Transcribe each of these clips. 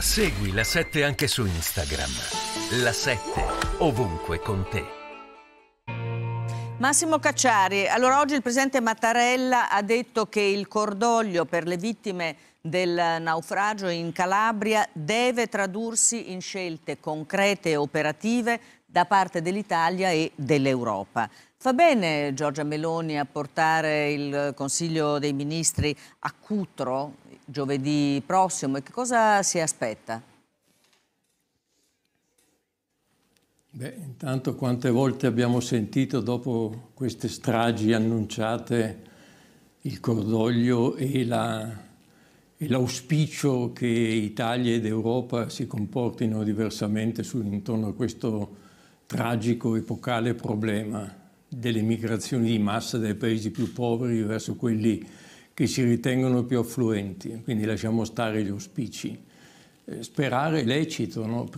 Segui la 7 anche su Instagram. La 7 ovunque con te. Massimo Cacciari, allora oggi il presidente Mattarella ha detto che il cordoglio per le vittime del naufragio in Calabria deve tradursi in scelte concrete e operative da parte dell'Italia e dell'Europa. Fa bene Giorgia Meloni a portare il Consiglio dei Ministri a Cutro giovedì prossimo e che cosa si aspetta? Beh, intanto quante volte abbiamo sentito dopo queste stragi annunciate il cordoglio e la e l'auspicio che Italia ed Europa si comportino diversamente su, intorno a questo tragico, epocale problema delle migrazioni di massa dai paesi più poveri verso quelli che si ritengono più affluenti, quindi lasciamo stare gli auspici. Eh, sperare è lecito, no?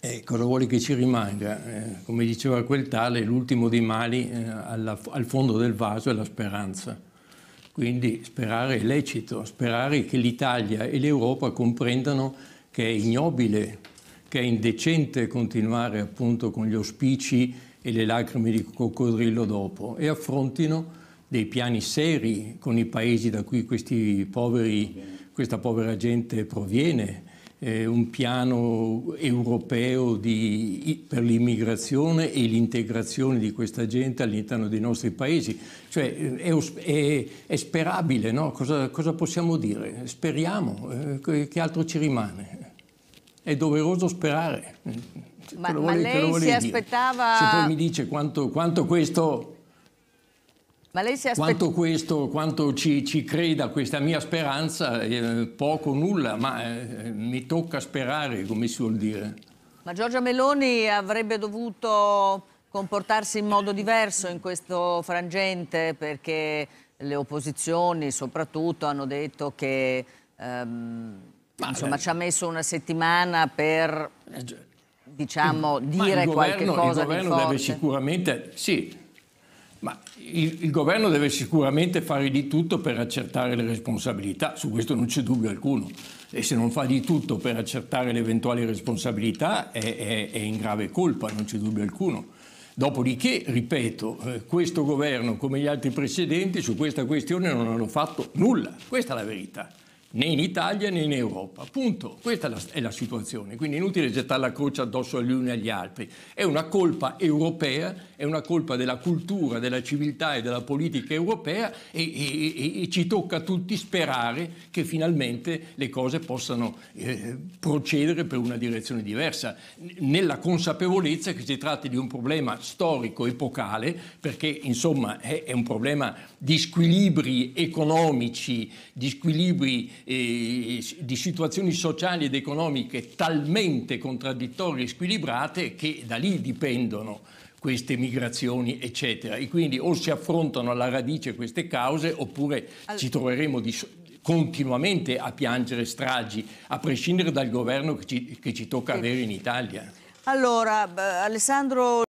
E cosa vuole che ci rimanga? Eh, come diceva quel tale, l'ultimo dei mali eh, alla, al fondo del vaso è la speranza. Quindi sperare è lecito, sperare che l'Italia e l'Europa comprendano che è ignobile che è indecente continuare appunto con gli auspici e le lacrime di coccodrillo dopo e affrontino dei piani seri con i paesi da cui poveri, questa povera gente proviene, eh, un piano europeo di, per l'immigrazione e l'integrazione di questa gente all'interno dei nostri paesi. Cioè è, è, è sperabile, no? cosa, cosa, possiamo dire? Speriamo, eh, che altro ci rimane? è doveroso sperare. Mm. Ma, ma vuole, lei si dire. aspettava... Se poi mi dice quanto, quanto questo... Ma lei si aspetta... Quanto questo, quanto ci, ci creda questa mia speranza, eh, poco o nulla, ma eh, mi tocca sperare, come si vuol dire. Ma Giorgia Meloni avrebbe dovuto comportarsi in modo diverso in questo frangente perché le opposizioni soprattutto hanno detto che... Ehm, ma Insomma, ci ha messo una settimana per eh, diciamo, dire governo, cosa. Il governo deve sicuramente, sì, ma il, il, governo deve sicuramente fare di tutto per accertare le responsabilità, su questo non c'è dubbio alcuno. E se non fa di tutto per accertare le eventuali responsabilità è, è, è in grave colpa, non c'è dubbio alcuno. Dopodiché, ripeto, eh, questo governo, come gli altri precedenti, su questa questione non hanno fatto nulla. Questa è la verità né in Italia né in Europa. Punto. Questa è la, è la situazione, quindi è inutile gettare la croce addosso agli uni e agli altri. È una colpa europea, è una colpa della cultura, della civiltà e della politica europea e, e, e, e ci tocca a tutti sperare che finalmente le cose possano eh, procedere per una direzione diversa, nella consapevolezza che si tratti di un problema storico, epocale, perché insomma è, è un problema di squilibri economici, di squilibri di situazioni sociali ed economiche talmente contraddittorie e squilibrate che da lì dipendono queste migrazioni, eccetera. E quindi o si affrontano alla radice queste cause oppure All... ci troveremo di, continuamente a piangere stragi, a prescindere dal governo che ci, che ci tocca avere in Italia. Allora, Alessandro...